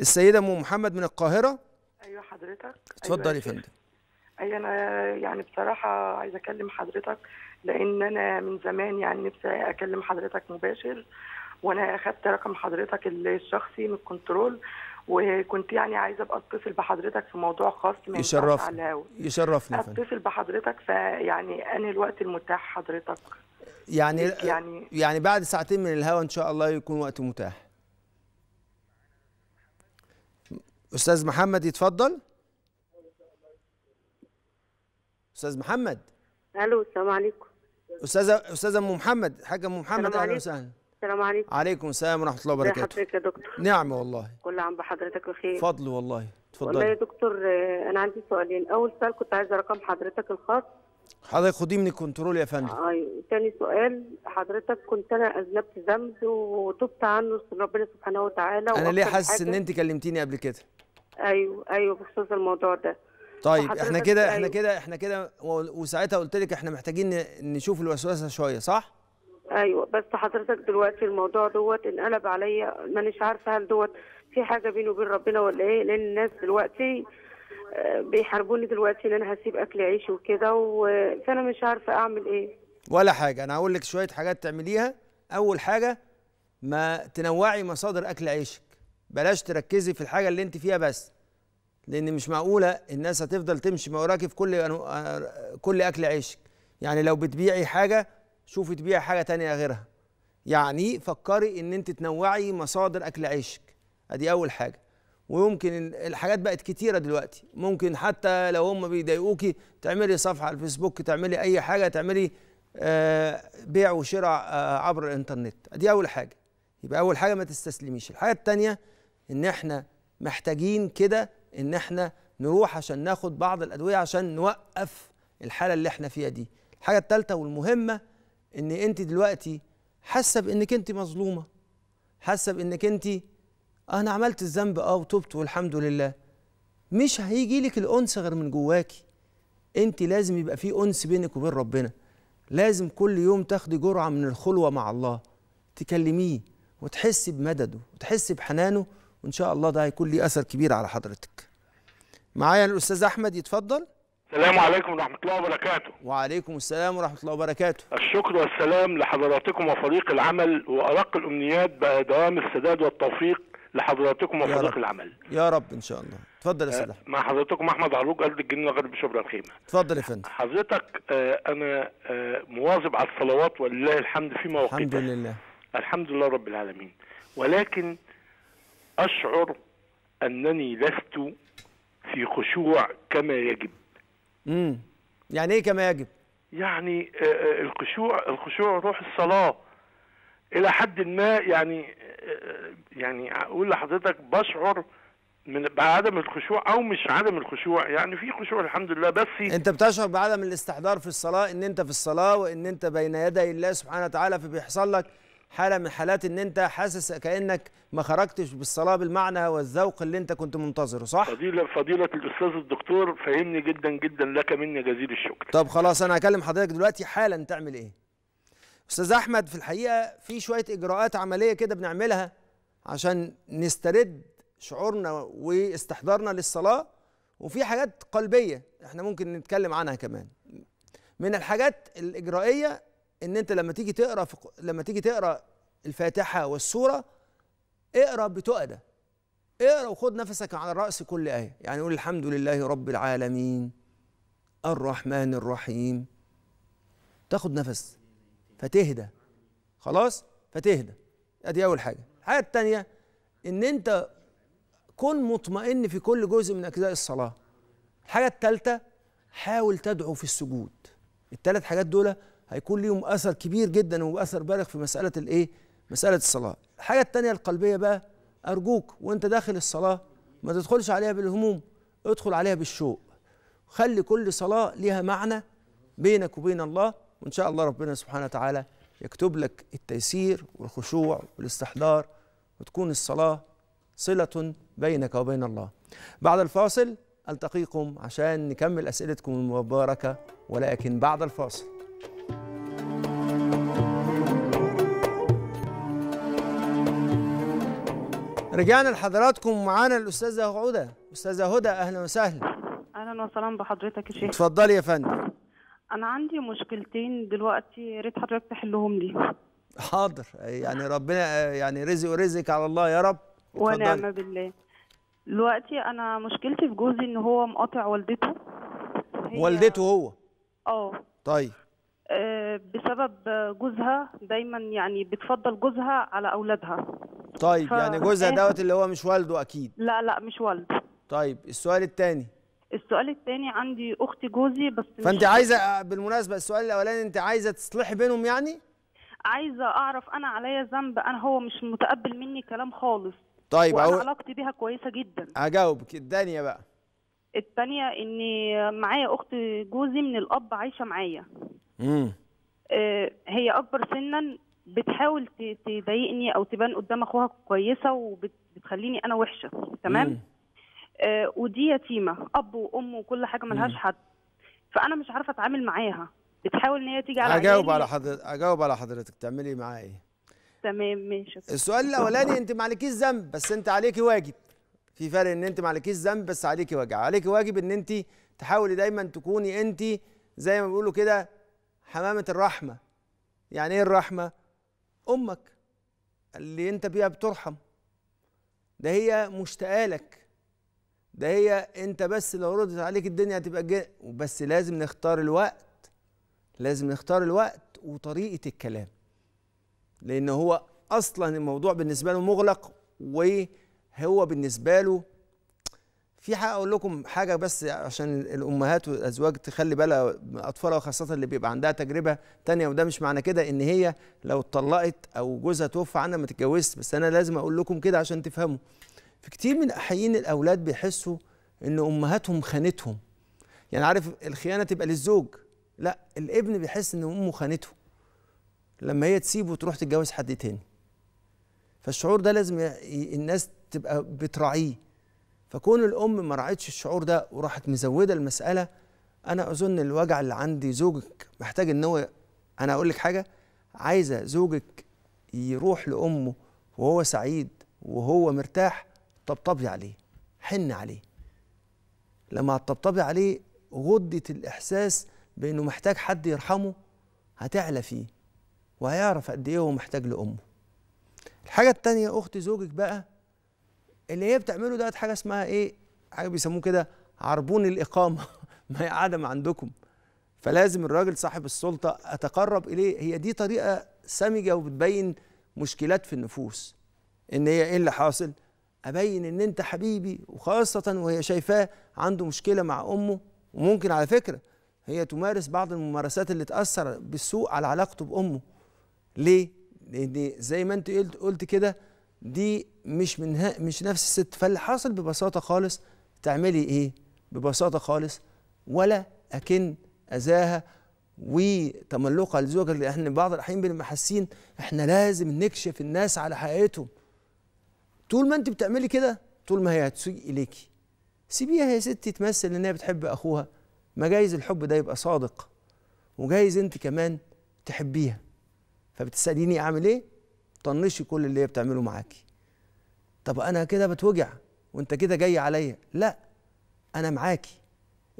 السيده ام محمد من القاهره ايوه حضرتك اتفضلي أيوة يا فندم اي انا يعني بصراحه عايزه اكلم حضرتك لان انا من زمان يعني نفسي اكلم حضرتك مباشر وانا اخدت رقم حضرتك الشخصي من الكنترول وكنت يعني عايزه ابقى اتصل بحضرتك في موضوع خاص من يشرفني يشرفني الهواء يشرفني اتصل بحضرتك فيعني انا الوقت المتاح حضرتك يعني يعني يعني بعد ساعتين من الهوا ان شاء الله يكون وقت متاح استاذ محمد يتفضل استاذ محمد الو السلام عليكم استاذه استاذه ام محمد حاجه ام محمد اهلا وسهلا السلام عليكم عليكم السلام ورحمه الله وبركاته حضرتك يا دكتور نعمه والله كل عام بحضرتك بخير فضل والله اتفضلي والله يا دكتور آه، انا عندي سؤالين اول سؤال كنت عايزه رقم حضرتك الخاص حضرتك خديه من الكنترول يا فندم ايوه تاني سؤال حضرتك كنت انا اذنبت ذنب وتبت عنه ربنا سبحانه وتعالى انا ليه حاسس ان انت كلمتيني قبل كده ايوه ايوه بخصوص الموضوع ده طيب احنا كده احنا أيوه. كده احنا كده وساعتها قلت لك احنا محتاجين نشوف الوسوسه شويه صح؟ ايوه بس حضرتك دلوقتي الموضوع دوت انقلب عليا مانيش عارفه هل دوت في حاجه بيني وبين ربنا ولا ايه لان الناس دلوقتي آه، بيحاربوني دلوقتي ان انا هسيب اكل عيش وكده فانا مش عارفه اعمل ايه ولا حاجه انا هقول لك شويه حاجات تعمليها اول حاجه ما تنوعي مصادر اكل عيشك بلاش تركزي في الحاجه اللي انت فيها بس لان مش معقوله الناس هتفضل تمشي ما وراكي في كل كل اكل عيشك يعني لو بتبيعي حاجه شوفي تبيعي حاجه تانية غيرها يعني فكري ان انت تنوعي مصادر اكل عيشك ادي اول حاجه ويمكن الحاجات بقت كتيره دلوقتي ممكن حتى لو هم بيضايقوكي تعملي صفحه على الفيسبوك تعملي اي حاجه تعملي آه بيع وشراء آه عبر الانترنت ادي اول حاجه يبقى اول حاجه ما تستسلميش الحاجه الثانيه ان احنا محتاجين كده ان احنا نروح عشان ناخد بعض الادويه عشان نوقف الحاله اللي احنا فيها دي الحاجه الثالثه والمهمه ان انت دلوقتي حاسه بانك انت مظلومه حاسه بانك انت انا عملت الذنب اه وتبت والحمد لله مش هيجي لك الانس غير من جواكي انت لازم يبقى في انس بينك وبين ربنا لازم كل يوم تاخدي جرعه من الخلوه مع الله تكلميه وتحسي بمدده وتحسي بحنانه وإن شاء الله ده هيكون ليه أثر كبير على حضرتك معايا الأستاذ أحمد يتفضل السلام عليكم ورحمة الله وبركاته وعليكم السلام ورحمة الله وبركاته الشكر والسلام لحضراتكم وفريق العمل وأرق الأمنيات بدوام السداد والتوفيق لحضراتكم وفريق العمل يا رب ان شاء الله اتفضل يا آه، سلام مع حضرتكم احمد عروج قلب الجنة غرب شبرا الخيمه اتفضل يا فندم حضرتك آه، انا آه، مواظب على الصلوات ولله الحمد في مواقيتها الحمد لله الحمد لله رب العالمين ولكن أشعر أنني لست في خشوع كما يجب امم يعني إيه كما يجب؟ يعني آه، آه، الخشوع الخشوع روح الصلاة إلى حد ما يعني آه، يعني أقول لحضرتك بشعر من بعدم الخشوع او مش عدم الخشوع يعني في خشوع الحمد لله بس انت بتشعر بعدم الاستحضار في الصلاه ان انت في الصلاه وان انت بين يدي الله سبحانه وتعالى فبيحصل لك حاله من حالات ان انت حاسس كانك ما خرجتش بالصلاه بالمعنى والذوق اللي انت كنت منتظره صح فضيله فضيله الاستاذ الدكتور فهمني جدا جدا لك مني جزيل الشكر طب خلاص انا هكلم حضرتك دلوقتي حالا تعمل ايه استاذ احمد في الحقيقه في شويه اجراءات عمليه كده بنعملها عشان نسترد شعورنا واستحضارنا للصلاه وفي حاجات قلبيه احنا ممكن نتكلم عنها كمان من الحاجات الاجرائيه ان انت لما تيجي تقرا في... لما تيجي تقرا الفاتحه والسوره اقرا بتؤدى اقرا وخد نفسك على راس كل ايه يعني قول الحمد لله رب العالمين الرحمن الرحيم تاخد نفس فتهدى خلاص فتهدى ادي اول حاجه الحاجه الثانيه ان انت كن مطمئن في كل جزء من اجزاء الصلاه الحاجه الثالثه حاول تدعو في السجود الثلاث حاجات دول هيكون ليهم اثر كبير جدا واثر بالغ في مساله الايه مساله الصلاه الحاجه الثانيه القلبيه بقى ارجوك وانت داخل الصلاه ما تدخلش عليها بالهموم ادخل عليها بالشوق خلي كل صلاه ليها معنى بينك وبين الله وان شاء الله ربنا سبحانه وتعالى يكتب لك التيسير والخشوع والاستحضار وتكون الصلاه صله بينك وبين الله بعد الفاصل التقيكم عشان نكمل اسئلتكم المباركه ولكن بعد الفاصل رجعنا لحضراتكم معانا الاستاذه هدى استاذه هدى اهلا وسهلا اهلا وسهلا بحضرتك يا شيخ اتفضلي يا فندم انا عندي مشكلتين دلوقتي يا ريت حضرتك تحلهم لي حاضر يعني ربنا يعني رزق ورزقك على الله يا رب ونعم بالله دلوقتي انا مشكلتي في جوزي ان هو مقاطع والدته والدته هو اه طيب آه، بسبب جوزها دايما يعني بتفضل جوزها على اولادها طيب ف... يعني جوزها دوت اللي هو مش والده اكيد لا لا مش والده طيب السؤال الثاني السؤال الثاني عندي اخت جوزي بس فانت مش... عايزه بالمناسبه السؤال الاولاني انت عايزه تصلحي بينهم يعني عايزه اعرف انا عليا ذنب انا هو مش متقبل مني كلام خالص طيب وانا أو... علاقتي بيها كويسه جدا هجاوبك الثانيه بقى الثانيه ان معايا اخت جوزي من الاب عايشه معايا امم هي اكبر سنا بتحاول تضايقني او تبان قدام اخوها كويسه وبتخليني انا وحشه تمام آه ودي يتيمه اب وام وكل حاجه ملهاش حد فانا مش عارفه اتعامل معاها بتحاول ان هي تيجي على اجاوب على حضرتك اجاوب على حضرتك تعملي معاها ايه تمام ماشي السؤال الاولاني انت ما عليكيش ذنب بس انت عليكي واجب في فرق ان انت ما عليكيش ذنب بس عليكي واجب عليكي واجب ان انت تحاولي دايما تكوني انت زي ما بيقولوا كده حمامه الرحمه يعني ايه الرحمه امك اللي انت بيها بترحم ده هي مشتاقه لك ده هي انت بس لو ردت عليك الدنيا هتبقى جاء بس لازم نختار الوقت لازم نختار الوقت وطريقه الكلام لان هو اصلا الموضوع بالنسبه له مغلق وهو بالنسبه له في حاجه اقول لكم حاجه بس عشان الامهات والازواج تخلي بالها اطفالها وخاصه اللي بيبقى عندها تجربه تانية وده مش معنى كده ان هي لو اتطلقت او جوزها توفى عنها ما تتجوزش بس انا لازم اقول لكم كده عشان تفهموا في كتير من احيين الاولاد بيحسوا ان امهاتهم خانتهم يعني عارف الخيانه تبقى للزوج لا الابن بيحس ان امه خانته لما هي تسيبه وتروح تتجوز حد تاني فالشعور ده لازم الناس تبقى بتراعيه فكون الام ما راعتش الشعور ده وراحت مزوده المساله انا اظن الوجع اللي عندي زوجك محتاج ان هو انا اقول لك حاجه عايزه زوجك يروح لامه وهو سعيد وهو مرتاح طبطبي عليه حن عليه لما هتطبطبي عليه غدة الإحساس بإنه محتاج حد يرحمه هتعلى فيه وهيعرف قد إيه هو محتاج لأمه الحاجة التانية أخت زوجك بقى اللي هي بتعمله ده حاجه اسمها ايه حاجه بيسموه كده عربون الاقامه ما هي قاعده ما عندكم فلازم الراجل صاحب السلطه اتقرب اليه هي دي طريقه سمجه وبتبين مشكلات في النفوس ان هي ايه اللي حاصل ابين ان انت حبيبي وخاصه وهي شايفاه عنده مشكله مع امه وممكن على فكره هي تمارس بعض الممارسات اللي تاثر بالسوء على علاقته بامه ليه لان زي ما انت قلت قلت كده دي مش من مش نفس الست فاللي حاصل ببساطه خالص تعملي ايه ببساطه خالص ولا اكن اذاها وتملقها لزوجك لان بعض الاحيان بنبقى حاسين احنا لازم نكشف الناس على حقيقتهم طول ما انت بتعملي كده طول ما هي هتسيء اليكي سيبيها يا ستي تمثل ان هي بتحب اخوها ما جايز الحب ده يبقى صادق وجايز انت كمان تحبيها فبتساليني اعمل ايه طنشي كل اللي هي بتعمله معاكي طب انا كده بتوجع وانت كده جاي عليا لا انا معاكي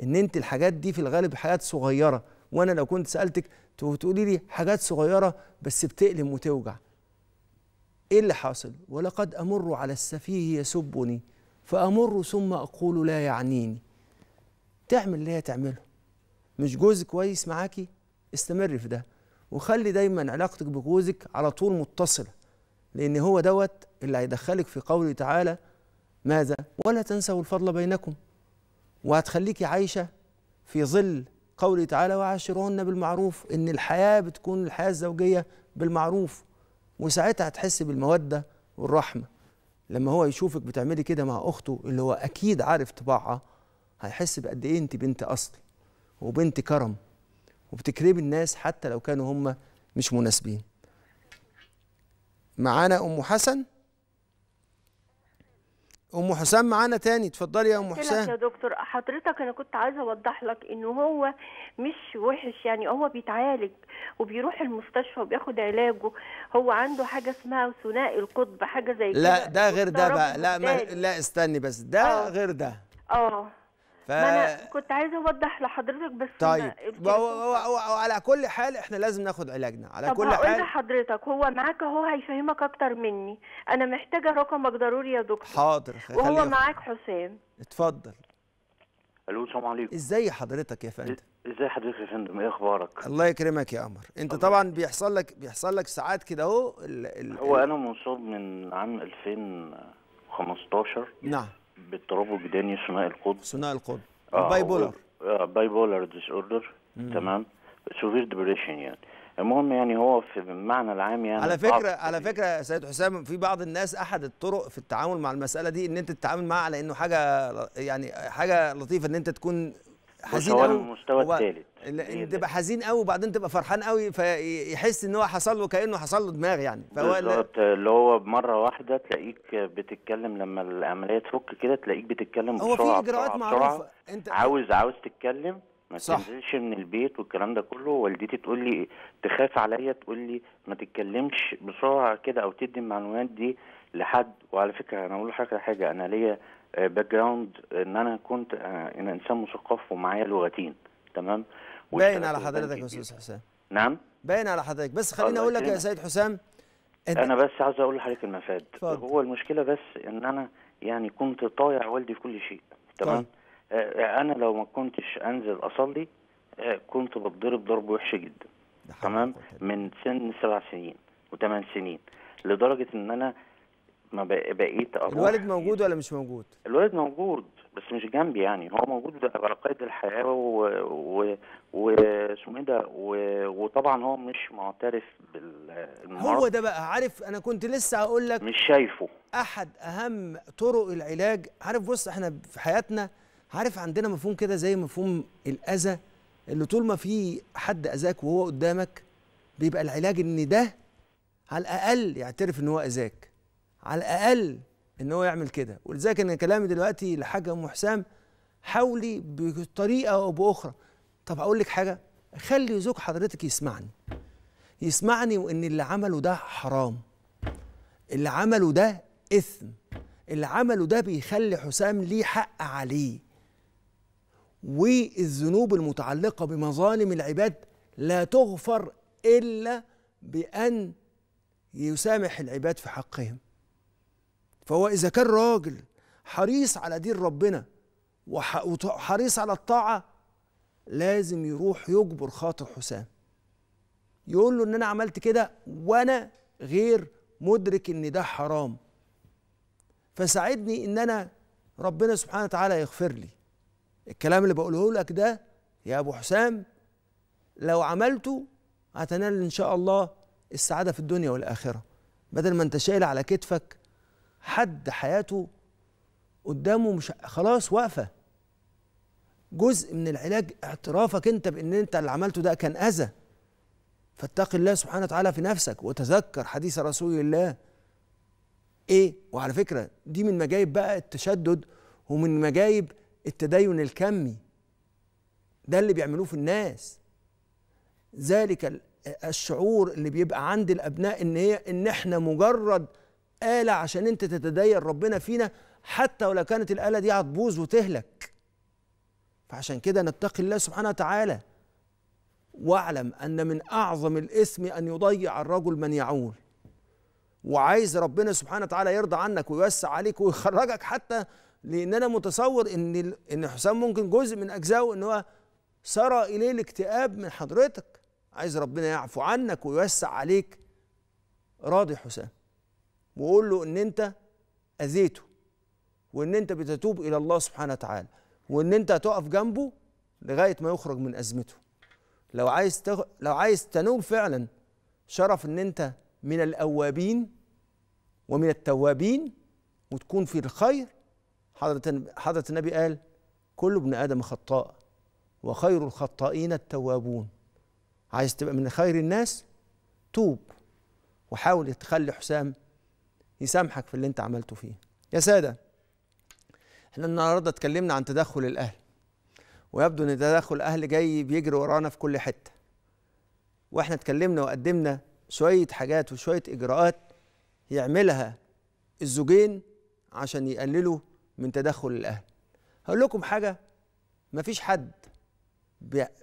ان انت الحاجات دي في الغالب حاجات صغيره وانا لو كنت سالتك تقولي لي حاجات صغيره بس بتألم وتوجع ايه اللي حاصل ولقد امر على السفيه يسبني فامر ثم اقول لا يعنيني تعمل اللي هي تعمله مش جوز كويس معاكي استمري في ده وخلي دايما علاقتك بجوزك على طول متصله لأن هو دوت اللي هيدخلك في قوله تعالى ماذا ولا تنسوا الفضل بينكم وهتخليكي عايشة في ظل قوله تعالى وعاشرهن بالمعروف إن الحياة بتكون الحياة الزوجية بالمعروف وساعتها هتحس بالمودة والرحمة لما هو يشوفك بتعملي كده مع أخته اللي هو أكيد عارف طباعها هيحس بقد إيه أنت بنت أصل وبنت كرم وبتكرمي الناس حتى لو كانوا هم مش مناسبين معانا ام حسن ام حسام معانا تاني اتفضلي يا ام حسام يا دكتور حضرتك انا كنت عايزه اوضح لك ان هو مش وحش يعني هو بيتعالج وبيروح المستشفى وبياخد علاجه هو عنده حاجه اسمها ثنائي القطب حاجه زي كده لا ده غير ده بقى لا ما لا استني بس ده أوه. غير ده اه ف... ما انا كنت عايزه اوضح لحضرتك بس طيب وعلى كل حال احنا لازم ناخد علاجنا على طب كل حال لحضرتك هو معاك اهو هيفهمك اكتر مني انا محتاجه رقمك ضروري يا دكتور حاضر وهو معاك حسام اتفضل الو السلام عليكم ازاي حضرتك يا فندم ازاي حضرتك يا فندم ايه اخبارك الله يكرمك يا قمر انت طبعا بيحصل لك بيحصل لك ساعات كده اهو هو انا مصاب من عام 2015 نعم باضطراب جداني ثنائي القطب ثنائي القطب آه باي بولر آه باي بولر ديس اوردر تمام سوفير ديبريشن يعني المهم يعني هو في المعنى العام يعني على فكره على فكره يا سيد حسام في بعض الناس احد الطرق في التعامل مع المساله دي ان انت تتعامل معها على انه حاجه يعني حاجه لطيفه ان انت تكون حزين قوي المستوى الثالث تبقى حزين قوي وبعدين تبقى فرحان قوي فيحس ان هو حصل له كانه حصل له دماغ يعني فهو بالظبط اللي هو بمره واحده تلاقيك بتتكلم لما العمليه تفك كده تلاقيك بتتكلم بسرعه هو في اجراءات معروفه انت عاوز عاوز تتكلم ما صح. تنزلش من البيت والكلام ده كله والدتي تقول لي تخاف عليا تقول لي ما تتكلمش بسرعه كده او تدي المعلومات دي لحد وعلى فكره انا اقول لحضرتك حاجه انا ليا باك آه، جراوند آه، ان انا كنت آه، انا انسان مثقف ومعايا لغتين تمام باين على حضرتك يا استاذ حسام نعم باين على حضرتك بس خليني اقول لك يا سيد حسام انت انا بس عايز اقول لحضرتك المفاد فضل. هو المشكله بس ان انا يعني كنت طايع والدي في كل شيء تمام طيب. انا لو ما كنتش انزل اصلي كنت بتضرب ضرب وحش جدا تمام من سن سبع سنين وثمان سنين لدرجه ان انا ما بقيت اروح الوالد موجود ولا مش موجود؟ الوالد موجود بس مش جنبي يعني هو موجود على قيد الحياه و واسمه ايه ده وطبعا هو مش معترف بالمرض هو ده بقى عارف انا كنت لسه هقول لك مش شايفه احد اهم طرق العلاج عارف بص احنا في حياتنا عارف عندنا مفهوم كده زي مفهوم الاذى اللي طول ما في حد اذاك وهو قدامك بيبقى العلاج ان ده على الاقل يعترف ان هو اذاك على الاقل ان هو يعمل كده ولذلك انا كلامي دلوقتي لحاجه ام حسام حاولي بطريقه او باخرى طب اقول لك حاجه خلي زوج حضرتك يسمعني يسمعني وان اللي عمله ده حرام اللي عمله ده اثم اللي عمله ده بيخلي حسام ليه حق عليه والذنوب المتعلقه بمظالم العباد لا تغفر الا بان يسامح العباد في حقهم فهو إذا كان راجل حريص على دين ربنا وحريص على الطاعة لازم يروح يجبر خاطر حسام يقول له إن أنا عملت كده وأنا غير مدرك إن ده حرام فساعدني إن أنا ربنا سبحانه وتعالى يغفر لي الكلام اللي بقوله لك ده يا أبو حسام لو عملته هتنال إن شاء الله السعادة في الدنيا والآخرة بدل ما أنت شايل على كتفك حد حياته قدامه مش خلاص واقفه جزء من العلاج اعترافك انت بان انت اللي عملته ده كان اذى فاتق الله سبحانه وتعالى في نفسك وتذكر حديث رسول الله ايه وعلى فكره دي من مجايب بقى التشدد ومن مجايب التدين الكمي ده اللي بيعملوه في الناس ذلك الشعور اللي بيبقى عند الابناء ان هي ان احنا مجرد آلة عشان أنت تتدين ربنا فينا حتى ولو كانت الآلة دي هتبوظ وتهلك فعشان كده نتقي الله سبحانه وتعالى واعلم أن من أعظم الإثم أن يضيع الرجل من يعول وعايز ربنا سبحانه وتعالى يرضى عنك ويوسع عليك ويخرجك حتى لأن أنا متصور إن إن حسام ممكن جزء من أجزائه إن هو سرى إليه الاكتئاب من حضرتك عايز ربنا يعفو عنك ويوسع عليك راضي حسام وقول له ان انت اذيته وان انت بتتوب الى الله سبحانه وتعالى وان انت هتقف جنبه لغايه ما يخرج من ازمته لو عايز تغ... لو عايز تنوب فعلا شرف ان انت من الاوابين ومن التوابين وتكون في الخير حضرة حضرة النبي قال كل ابن ادم خطاء وخير الخطائين التوابون عايز تبقى من خير الناس توب وحاول تخلي حسام يسامحك في اللي انت عملته فيه يا ساده احنا النهارده اتكلمنا عن تدخل الاهل ويبدو ان تدخل الاهل جاي بيجري ورانا في كل حته واحنا اتكلمنا وقدمنا شويه حاجات وشويه اجراءات يعملها الزوجين عشان يقللوا من تدخل الاهل هقول لكم حاجه مفيش حد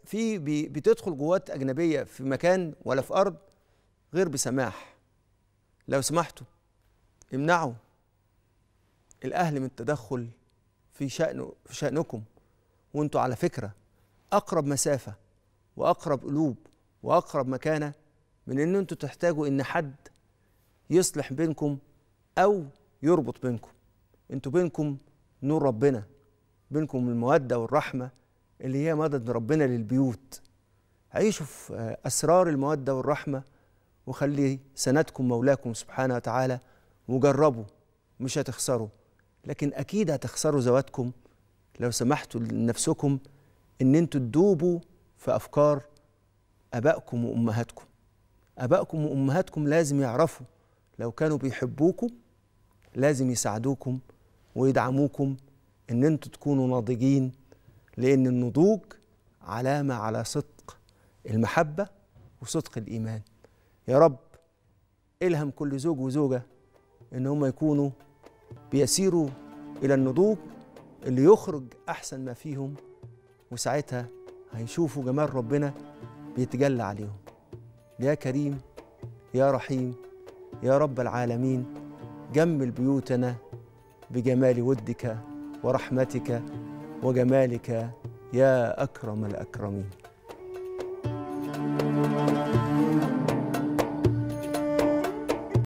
في بتدخل جوات اجنبيه في مكان ولا في ارض غير بسماح لو سمحتوا امنعوا الاهل من التدخل في شأن في شأنكم وانتوا على فكره اقرب مسافه واقرب قلوب واقرب مكانه من ان انتوا تحتاجوا ان حد يصلح بينكم او يربط بينكم انتوا بينكم نور ربنا بينكم الموده والرحمه اللي هي مدد ربنا للبيوت عيشوا في اسرار الموده والرحمه وخلي سندكم مولاكم سبحانه وتعالى وجربوا مش هتخسروا لكن اكيد هتخسروا ذواتكم لو سمحتوا لنفسكم ان انتوا تدوبوا في افكار ابائكم وامهاتكم ابائكم وامهاتكم لازم يعرفوا لو كانوا بيحبوكم لازم يساعدوكم ويدعموكم ان انتوا تكونوا ناضجين لان النضوج علامه على صدق المحبه وصدق الايمان يا رب الهم كل زوج وزوجه ان هم يكونوا بيسيروا الى النضوج اللي يخرج احسن ما فيهم وساعتها هيشوفوا جمال ربنا بيتجلى عليهم يا كريم يا رحيم يا رب العالمين جمل بيوتنا بجمال ودك ورحمتك وجمالك يا اكرم الاكرمين